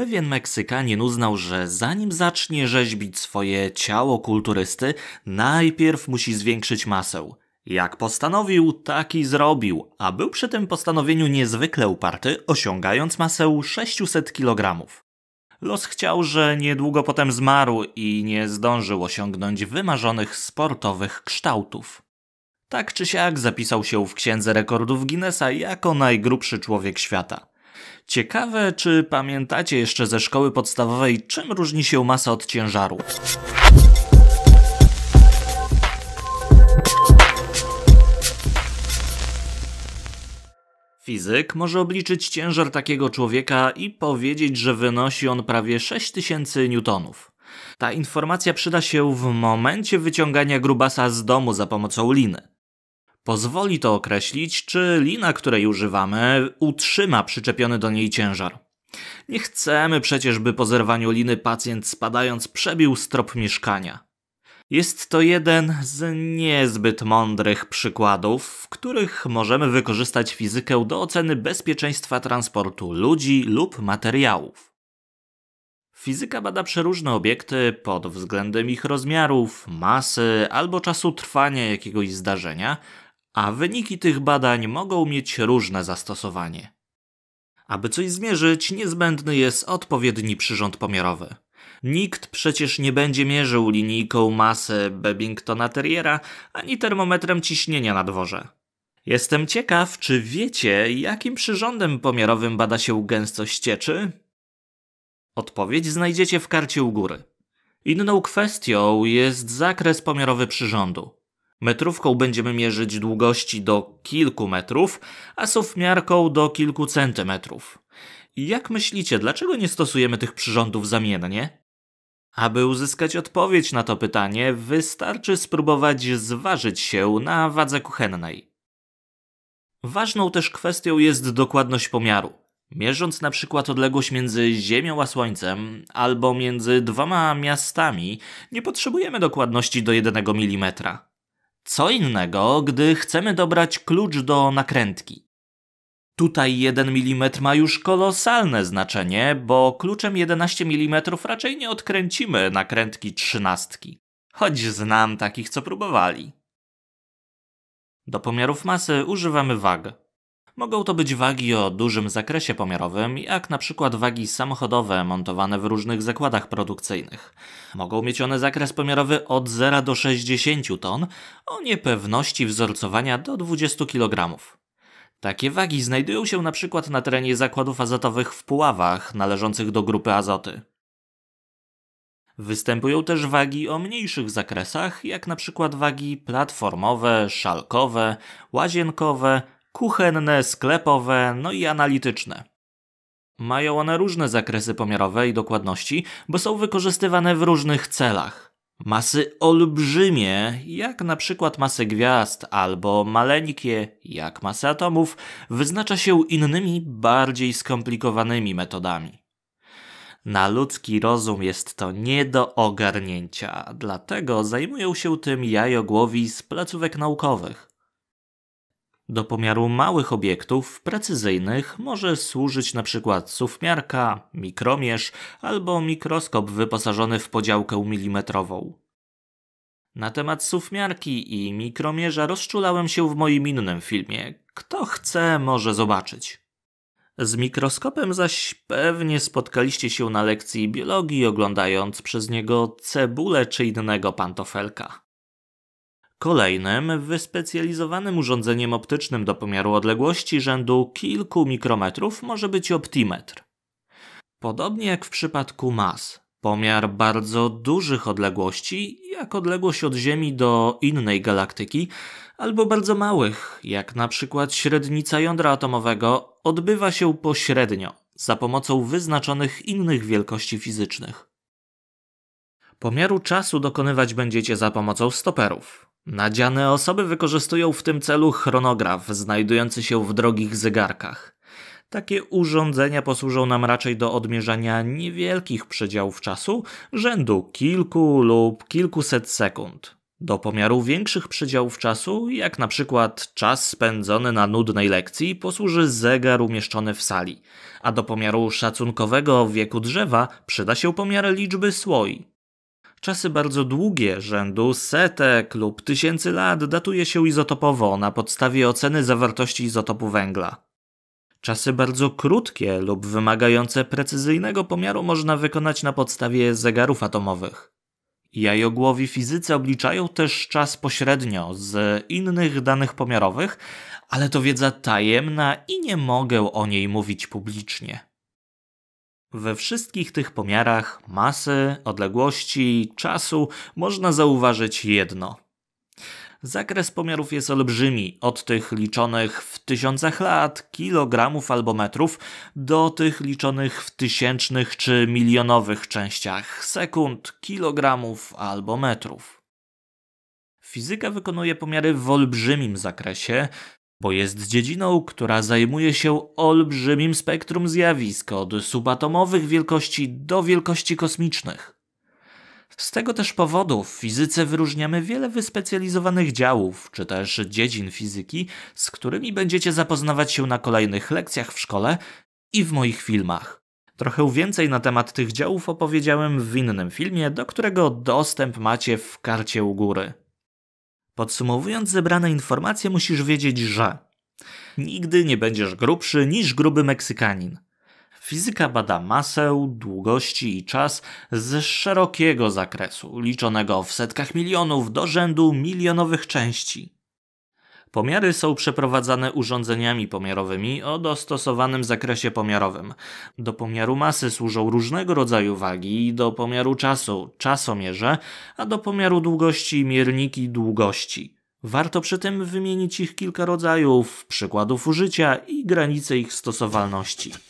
Pewien Meksykanin uznał, że zanim zacznie rzeźbić swoje ciało kulturysty, najpierw musi zwiększyć masę. Jak postanowił, tak i zrobił, a był przy tym postanowieniu niezwykle uparty, osiągając masę 600 kg. Los chciał, że niedługo potem zmarł i nie zdążył osiągnąć wymarzonych sportowych kształtów. Tak czy siak zapisał się w księdze rekordów Guinnessa jako najgrubszy człowiek świata. Ciekawe, czy pamiętacie jeszcze ze szkoły podstawowej, czym różni się masa od ciężaru? Fizyk może obliczyć ciężar takiego człowieka i powiedzieć, że wynosi on prawie 6000 newtonów. Ta informacja przyda się w momencie wyciągania grubasa z domu za pomocą liny. Pozwoli to określić, czy lina, której używamy, utrzyma przyczepiony do niej ciężar. Nie chcemy przecież, by po zerwaniu liny pacjent spadając przebił strop mieszkania. Jest to jeden z niezbyt mądrych przykładów, w których możemy wykorzystać fizykę do oceny bezpieczeństwa transportu ludzi lub materiałów. Fizyka bada przeróżne obiekty pod względem ich rozmiarów, masy albo czasu trwania jakiegoś zdarzenia, a wyniki tych badań mogą mieć różne zastosowanie. Aby coś zmierzyć, niezbędny jest odpowiedni przyrząd pomiarowy. Nikt przecież nie będzie mierzył linijką masy Bebingtona Terriera ani termometrem ciśnienia na dworze. Jestem ciekaw, czy wiecie, jakim przyrządem pomiarowym bada się gęstość cieczy? Odpowiedź znajdziecie w karcie u góry. Inną kwestią jest zakres pomiarowy przyrządu. Metrówką będziemy mierzyć długości do kilku metrów, a sofmiarką do kilku centymetrów. Jak myślicie, dlaczego nie stosujemy tych przyrządów zamiennie? Aby uzyskać odpowiedź na to pytanie, wystarczy spróbować zważyć się na wadze kuchennej. Ważną też kwestią jest dokładność pomiaru. Mierząc na przykład odległość między Ziemią a Słońcem albo między dwoma miastami, nie potrzebujemy dokładności do 1 mm. Co innego, gdy chcemy dobrać klucz do nakrętki. Tutaj 1 mm ma już kolosalne znaczenie, bo kluczem 11 mm raczej nie odkręcimy nakrętki trzynastki. Choć znam takich, co próbowali. Do pomiarów masy używamy wagi. Mogą to być wagi o dużym zakresie pomiarowym, jak na przykład wagi samochodowe montowane w różnych zakładach produkcyjnych. Mogą mieć one zakres pomiarowy od 0 do 60 ton o niepewności wzorcowania do 20 kg. Takie wagi znajdują się na przykład na terenie zakładów azotowych w Puławach należących do grupy azoty. Występują też wagi o mniejszych zakresach, jak na przykład wagi platformowe, szalkowe, łazienkowe, kuchenne, sklepowe, no i analityczne. Mają one różne zakresy pomiarowe i dokładności, bo są wykorzystywane w różnych celach. Masy olbrzymie, jak na przykład masy gwiazd, albo maleńkie, jak masy atomów, wyznacza się innymi, bardziej skomplikowanymi metodami. Na ludzki rozum jest to nie do ogarnięcia, dlatego zajmują się tym jajogłowi z placówek naukowych. Do pomiaru małych obiektów precyzyjnych może służyć np. sufmiarka, mikromierz albo mikroskop wyposażony w podziałkę milimetrową. Na temat sufmiarki i mikromierza rozczulałem się w moim innym filmie. Kto chce, może zobaczyć. Z mikroskopem zaś pewnie spotkaliście się na lekcji biologii, oglądając przez niego cebulę czy innego pantofelka. Kolejnym wyspecjalizowanym urządzeniem optycznym do pomiaru odległości rzędu kilku mikrometrów może być optimetr. Podobnie jak w przypadku mas, pomiar bardzo dużych odległości, jak odległość od Ziemi do innej galaktyki, albo bardzo małych, jak na przykład średnica jądra atomowego, odbywa się pośrednio, za pomocą wyznaczonych innych wielkości fizycznych. Pomiaru czasu dokonywać będziecie za pomocą stoperów. Nadziane osoby wykorzystują w tym celu chronograf znajdujący się w drogich zegarkach. Takie urządzenia posłużą nam raczej do odmierzania niewielkich przedziałów czasu, rzędu kilku lub kilkuset sekund. Do pomiaru większych przedziałów czasu, jak na przykład czas spędzony na nudnej lekcji, posłuży zegar umieszczony w sali, a do pomiaru szacunkowego wieku drzewa przyda się pomiar liczby słoi. Czasy bardzo długie, rzędu setek lub tysięcy lat, datuje się izotopowo na podstawie oceny zawartości izotopu węgla. Czasy bardzo krótkie lub wymagające precyzyjnego pomiaru można wykonać na podstawie zegarów atomowych. Jajogłowi fizycy obliczają też czas pośrednio z innych danych pomiarowych, ale to wiedza tajemna i nie mogę o niej mówić publicznie. We wszystkich tych pomiarach masy, odległości, czasu można zauważyć jedno. Zakres pomiarów jest olbrzymi, od tych liczonych w tysiącach lat, kilogramów albo metrów, do tych liczonych w tysięcznych czy milionowych częściach sekund, kilogramów albo metrów. Fizyka wykonuje pomiary w olbrzymim zakresie, bo jest dziedziną, która zajmuje się olbrzymim spektrum zjawisk od subatomowych wielkości do wielkości kosmicznych. Z tego też powodu w fizyce wyróżniamy wiele wyspecjalizowanych działów czy też dziedzin fizyki, z którymi będziecie zapoznawać się na kolejnych lekcjach w szkole i w moich filmach. Trochę więcej na temat tych działów opowiedziałem w innym filmie, do którego dostęp macie w karcie u góry. Podsumowując zebrane informacje, musisz wiedzieć, że nigdy nie będziesz grubszy niż gruby Meksykanin. Fizyka bada masę, długości i czas z szerokiego zakresu, liczonego w setkach milionów do rzędu milionowych części. Pomiary są przeprowadzane urządzeniami pomiarowymi o dostosowanym zakresie pomiarowym. Do pomiaru masy służą różnego rodzaju wagi, do pomiaru czasu czasomierze, a do pomiaru długości mierniki długości. Warto przy tym wymienić ich kilka rodzajów, przykładów użycia i granice ich stosowalności.